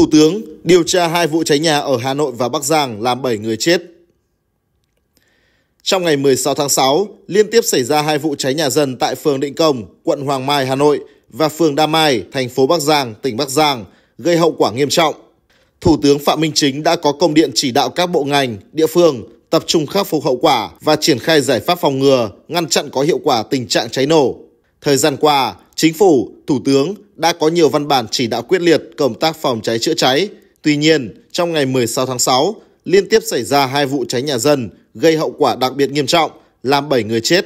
Thủ tướng điều tra hai vụ cháy nhà ở Hà Nội và Bắc Giang làm 7 người chết. Trong ngày 16 tháng 6, liên tiếp xảy ra hai vụ cháy nhà dân tại phường Định Công, quận Hoàng Mai, Hà Nội và phường Đa Mai, thành phố Bắc Giang, tỉnh Bắc Giang, gây hậu quả nghiêm trọng. Thủ tướng Phạm Minh Chính đã có công điện chỉ đạo các bộ ngành, địa phương tập trung khắc phục hậu quả và triển khai giải pháp phòng ngừa, ngăn chặn có hiệu quả tình trạng cháy nổ. Thời gian qua, chính phủ, thủ tướng đã có nhiều văn bản chỉ đạo quyết liệt công tác phòng cháy chữa cháy. Tuy nhiên, trong ngày 16 tháng 6, liên tiếp xảy ra hai vụ cháy nhà dân gây hậu quả đặc biệt nghiêm trọng, làm 7 người chết.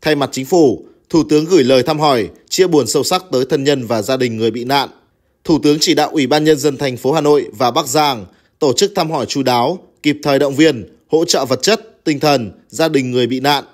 Thay mặt chính phủ, Thủ tướng gửi lời thăm hỏi, chia buồn sâu sắc tới thân nhân và gia đình người bị nạn. Thủ tướng chỉ đạo Ủy ban nhân dân thành phố Hà Nội và Bắc Giang tổ chức thăm hỏi chú đáo, kịp thời động viên, hỗ trợ vật chất, tinh thần gia đình người bị nạn.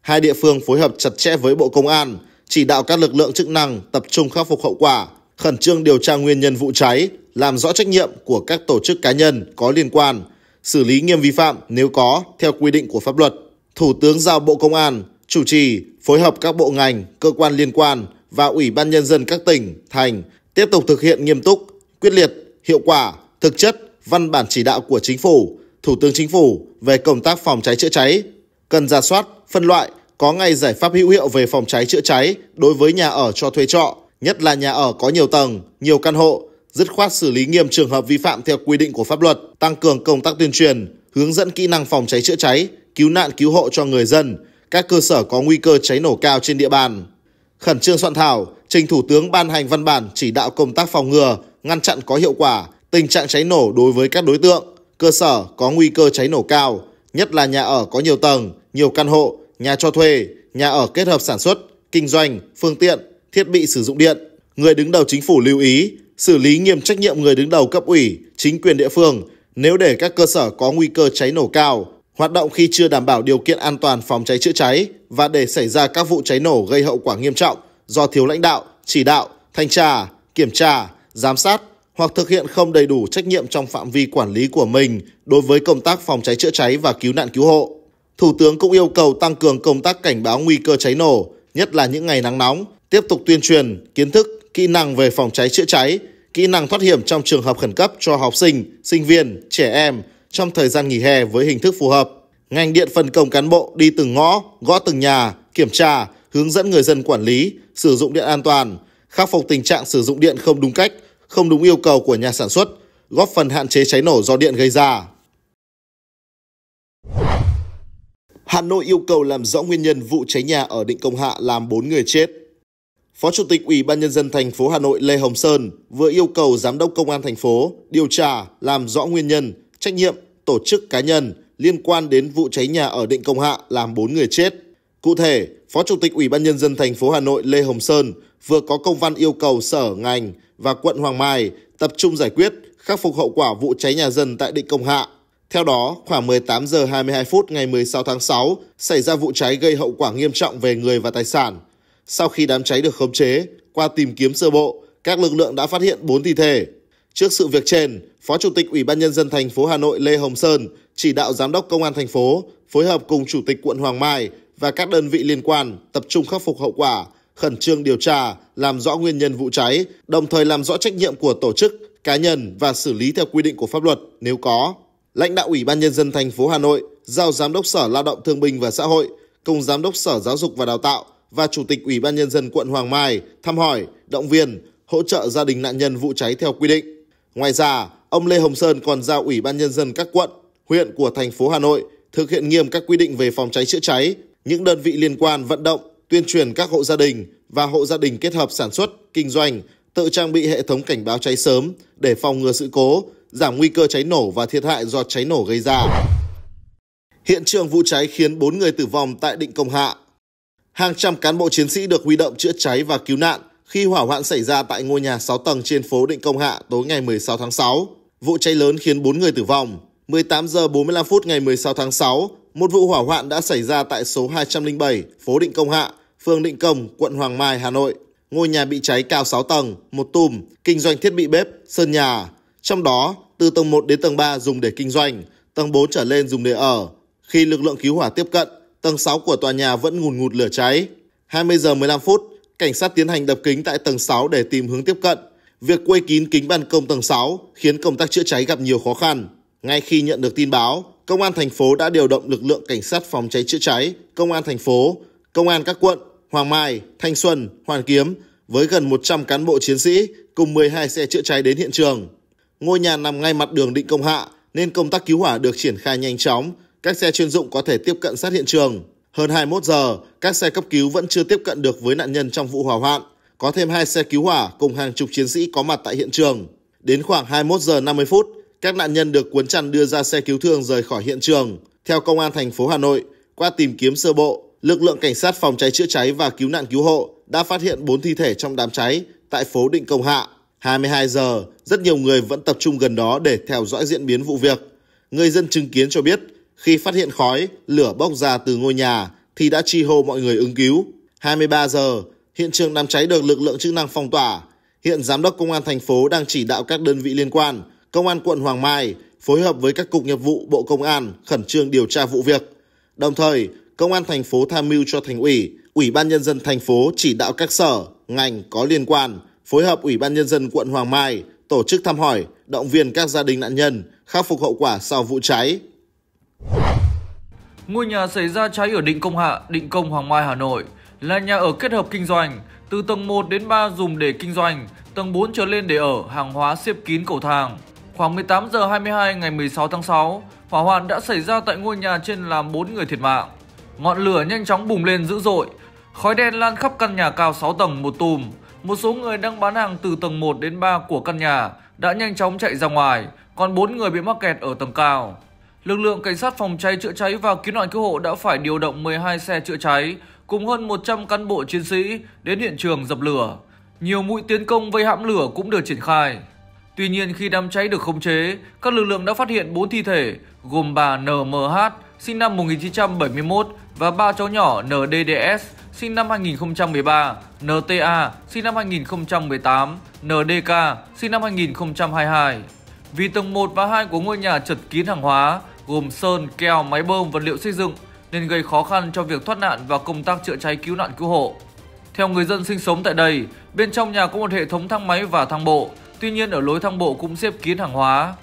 Hai địa phương phối hợp chặt chẽ với Bộ Công an, chỉ đạo các lực lượng chức năng tập trung khắc phục hậu quả, khẩn trương điều tra nguyên nhân vụ cháy, làm rõ trách nhiệm của các tổ chức cá nhân có liên quan, xử lý nghiêm vi phạm nếu có theo quy định của pháp luật. Thủ tướng giao Bộ Công an chủ trì phối hợp các bộ ngành, cơ quan liên quan và Ủy ban nhân dân các tỉnh, thành tiếp tục thực hiện nghiêm túc, quyết liệt, hiệu quả, thực chất văn bản chỉ đạo của chính phủ, Thủ tướng Chính phủ về công tác phòng cháy chữa cháy, cần ra soát, phân loại, có ngay giải pháp hữu hiệu về phòng cháy chữa cháy đối với nhà ở cho thuê trọ, nhất là nhà ở có nhiều tầng, nhiều căn hộ, dứt khoát xử lý nghiêm trường hợp vi phạm theo quy định của pháp luật, tăng cường công tác tuyên truyền, hướng dẫn kỹ năng phòng cháy chữa cháy, cứu nạn cứu hộ cho người dân, các cơ sở có nguy cơ cháy nổ cao trên địa bàn. Khẩn trương soạn thảo, trình Thủ tướng ban hành văn bản chỉ đạo công tác phòng ngừa, ngăn chặn có hiệu quả tình trạng cháy nổ đối với các đối tượng, cơ sở có nguy cơ cháy nổ cao, nhất là nhà ở có nhiều tầng, nhiều căn hộ, nhà cho thuê, nhà ở kết hợp sản xuất, kinh doanh, phương tiện, thiết bị sử dụng điện. Người đứng đầu chính phủ lưu ý xử lý nghiêm trách nhiệm người đứng đầu cấp ủy, chính quyền địa phương nếu để các cơ sở có nguy cơ cháy nổ cao, hoạt động khi chưa đảm bảo điều kiện an toàn phòng cháy chữa cháy và để xảy ra các vụ cháy nổ gây hậu quả nghiêm trọng do thiếu lãnh đạo, chỉ đạo, thanh tra, kiểm tra, giám sát hoặc thực hiện không đầy đủ trách nhiệm trong phạm vi quản lý của mình đối với công tác phòng cháy chữa cháy và cứu nạn cứu hộ. Thủ tướng cũng yêu cầu tăng cường công tác cảnh báo nguy cơ cháy nổ, nhất là những ngày nắng nóng, tiếp tục tuyên truyền kiến thức, kỹ năng về phòng cháy chữa cháy, kỹ năng thoát hiểm trong trường hợp khẩn cấp cho học sinh, sinh viên, trẻ em trong thời gian nghỉ hè với hình thức phù hợp. Ngành điện phân công cán bộ đi từng ngõ, gõ từng nhà, kiểm tra, hướng dẫn người dân quản lý, sử dụng điện an toàn, khắc phục tình trạng sử dụng điện không đúng cách, không đúng yêu cầu của nhà sản xuất, góp phần hạn chế cháy nổ do điện gây ra. Hà Nội yêu cầu làm rõ nguyên nhân vụ cháy nhà ở Định Công Hạ làm 4 người chết. Phó Chủ tịch Ủy ban nhân dân thành phố Hà Nội Lê Hồng Sơn vừa yêu cầu giám đốc công an thành phố điều tra, làm rõ nguyên nhân, trách nhiệm, tổ chức cá nhân liên quan đến vụ cháy nhà ở Định Công Hạ làm 4 người chết. Cụ thể, Phó Chủ tịch Ủy ban nhân dân thành phố Hà Nội Lê Hồng Sơn vừa có công văn yêu cầu sở ngành và quận Hoàng Mai tập trung giải quyết khắc phục hậu quả vụ cháy nhà dân tại Định Công Hạ theo đó, khoảng 18 giờ 22 phút ngày 16 tháng 6 xảy ra vụ cháy gây hậu quả nghiêm trọng về người và tài sản. Sau khi đám cháy được khống chế, qua tìm kiếm sơ bộ, các lực lượng đã phát hiện 4 thi thể. Trước sự việc trên, Phó Chủ tịch Ủy ban nhân dân thành phố Hà Nội Lê Hồng Sơn chỉ đạo giám đốc công an thành phố phối hợp cùng chủ tịch quận Hoàng Mai và các đơn vị liên quan tập trung khắc phục hậu quả, khẩn trương điều tra, làm rõ nguyên nhân vụ cháy, đồng thời làm rõ trách nhiệm của tổ chức, cá nhân và xử lý theo quy định của pháp luật nếu có lãnh đạo Ủy ban Nhân dân thành phố Hà Nội giao Giám đốc Sở Lao động Thương binh và Xã hội, cùng Giám đốc Sở Giáo dục và Đào tạo và Chủ tịch Ủy ban Nhân dân quận Hoàng Mai thăm hỏi, động viên, hỗ trợ gia đình nạn nhân vụ cháy theo quy định. Ngoài ra, ông Lê Hồng Sơn còn giao Ủy ban Nhân dân các quận, huyện của thành phố Hà Nội thực hiện nghiêm các quy định về phòng cháy chữa cháy, những đơn vị liên quan vận động, tuyên truyền các hộ gia đình và hộ gia đình kết hợp sản xuất, kinh doanh, tự trang bị hệ thống cảnh báo cháy sớm để phòng ngừa sự cố, giảm nguy cơ cháy nổ và thiệt hại do cháy nổ gây ra. Hiện trường vụ cháy khiến 4 người tử vong tại Định Công Hạ. Hàng trăm cán bộ chiến sĩ được huy động chữa cháy và cứu nạn khi hỏa hoạn xảy ra tại ngôi nhà 6 tầng trên phố Định Công Hạ tối ngày 16 tháng 6. Vụ cháy lớn khiến 4 người tử vong. 18 giờ 45 phút ngày 16 tháng 6, một vụ hỏa hoạn đã xảy ra tại số 207 phố Định Công Hạ, phường Định Công, quận Hoàng Mai, Hà Nội. Ngôi nhà bị cháy cao 6 tầng, một tùm, kinh doanh thiết bị bếp, sơn nhà, trong đó, từ tầng 1 đến tầng 3 dùng để kinh doanh, tầng 4 trở lên dùng để ở. Khi lực lượng cứu hỏa tiếp cận, tầng 6 của tòa nhà vẫn ngùn ngụt lửa cháy. 20 giờ 15 phút, cảnh sát tiến hành đập kính tại tầng 6 để tìm hướng tiếp cận. Việc quây kín kính ban công tầng 6 khiến công tác chữa cháy gặp nhiều khó khăn. Ngay khi nhận được tin báo, công an thành phố đã điều động lực lượng cảnh sát phòng cháy chữa cháy, công an thành phố, công an các quận Hoàng Mai, Thanh Xuân, Hoàn Kiếm với gần 100 cán bộ chiến sĩ cùng 12 xe chữa cháy đến hiện trường. Ngôi nhà nằm ngay mặt đường Định Công Hạ nên công tác cứu hỏa được triển khai nhanh chóng, các xe chuyên dụng có thể tiếp cận sát hiện trường. Hơn 21 giờ, các xe cấp cứu vẫn chưa tiếp cận được với nạn nhân trong vụ hỏa hoạn. Có thêm hai xe cứu hỏa cùng hàng chục chiến sĩ có mặt tại hiện trường. Đến khoảng 21 giờ 50 phút, các nạn nhân được cuốn chăn đưa ra xe cứu thương rời khỏi hiện trường. Theo công an thành phố Hà Nội, qua tìm kiếm sơ bộ, lực lượng cảnh sát phòng cháy chữa cháy và cứu nạn cứu hộ đã phát hiện 4 thi thể trong đám cháy tại phố Định Công Hạ. 22 giờ, rất nhiều người vẫn tập trung gần đó để theo dõi diễn biến vụ việc. Người dân chứng kiến cho biết, khi phát hiện khói, lửa bốc ra từ ngôi nhà thì đã chi hô mọi người ứng cứu. 23 giờ, hiện trường đám cháy được lực lượng chức năng phong tỏa. Hiện giám đốc công an thành phố đang chỉ đạo các đơn vị liên quan, công an quận Hoàng Mai phối hợp với các cục nghiệp vụ Bộ Công an khẩn trương điều tra vụ việc. Đồng thời, công an thành phố tham mưu cho thành ủy, ủy ban nhân dân thành phố chỉ đạo các sở, ngành có liên quan phối hợp Ủy ban Nhân dân quận Hoàng Mai tổ chức thăm hỏi, động viên các gia đình nạn nhân khắc phục hậu quả sau vụ cháy. Ngôi nhà xảy ra cháy ở Định Công Hạ, Định Công Hoàng Mai, Hà Nội là nhà ở kết hợp kinh doanh, từ tầng 1 đến 3 dùng để kinh doanh, tầng 4 trở lên để ở, hàng hóa xếp kín cầu thang. Khoảng 18 giờ 22 ngày 16 tháng 6, hỏa hoạn đã xảy ra tại ngôi nhà trên làm 4 người thiệt mạng. Ngọn lửa nhanh chóng bùng lên dữ dội, khói đen lan khắp căn nhà cao 6 tầng một tùm, một số người đang bán hàng từ tầng 1 đến 3 của căn nhà đã nhanh chóng chạy ra ngoài, còn 4 người bị mắc kẹt ở tầng cao. Lực lượng cảnh sát phòng cháy chữa cháy và cứu nạn cứu hộ đã phải điều động 12 xe chữa cháy cùng hơn 100 cán bộ chiến sĩ đến hiện trường dập lửa. Nhiều mũi tiến công vây hãm lửa cũng được triển khai. Tuy nhiên khi đám cháy được khống chế, các lực lượng đã phát hiện 4 thi thể gồm bà NMH sinh năm 1971 và ba cháu nhỏ NDDS sinh năm 2013, NTA sinh năm 2018, NDK sinh năm 2022. Vì tầng 1 và 2 của ngôi nhà chật kín hàng hóa gồm sơn, keo, máy bơm, vật liệu xây dựng nên gây khó khăn cho việc thoát nạn và công tác chữa cháy cứu nạn cứu hộ. Theo người dân sinh sống tại đây, bên trong nhà có một hệ thống thang máy và thang bộ, tuy nhiên ở lối thang bộ cũng xếp kín hàng hóa.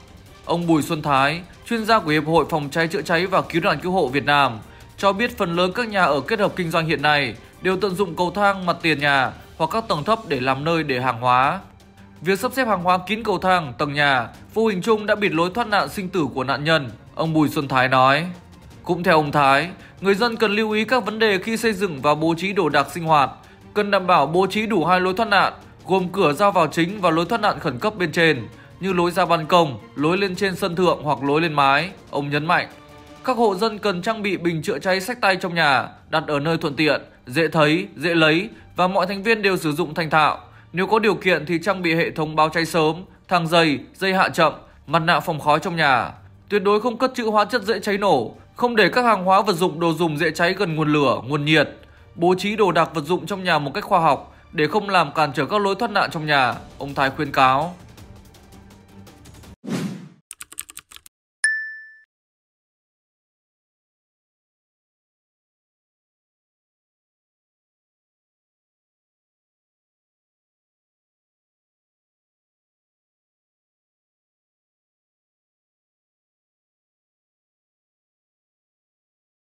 Ông Bùi Xuân Thái, chuyên gia của Hiệp hội Phòng cháy chữa cháy và Cứu nạn cứu hộ Việt Nam, cho biết phần lớn các nhà ở kết hợp kinh doanh hiện nay đều tận dụng cầu thang mặt tiền nhà hoặc các tầng thấp để làm nơi để hàng hóa. Việc sắp xếp hàng hóa kín cầu thang, tầng nhà, vô hình chung đã bịt lối thoát nạn sinh tử của nạn nhân, ông Bùi Xuân Thái nói. Cũng theo ông Thái, người dân cần lưu ý các vấn đề khi xây dựng và bố trí đồ đạc sinh hoạt, cần đảm bảo bố trí đủ hai lối thoát nạn, gồm cửa ra vào chính và lối thoát nạn khẩn cấp bên trên, như lối ra ban công, lối lên trên sân thượng hoặc lối lên mái, ông nhấn mạnh. Các hộ dân cần trang bị bình chữa cháy sách tay trong nhà, đặt ở nơi thuận tiện, dễ thấy, dễ lấy và mọi thành viên đều sử dụng thành thạo. Nếu có điều kiện thì trang bị hệ thống báo cháy sớm, thang dây, dây hạ chậm, mặt nạ phòng khói trong nhà. Tuyệt đối không cất trữ hóa chất dễ cháy nổ, không để các hàng hóa vật dụng đồ dùng dễ cháy gần nguồn lửa, nguồn nhiệt. Bố trí đồ đạc vật dụng trong nhà một cách khoa học để không làm cản trở các lối thoát nạn trong nhà, ông Thái khuyên cáo.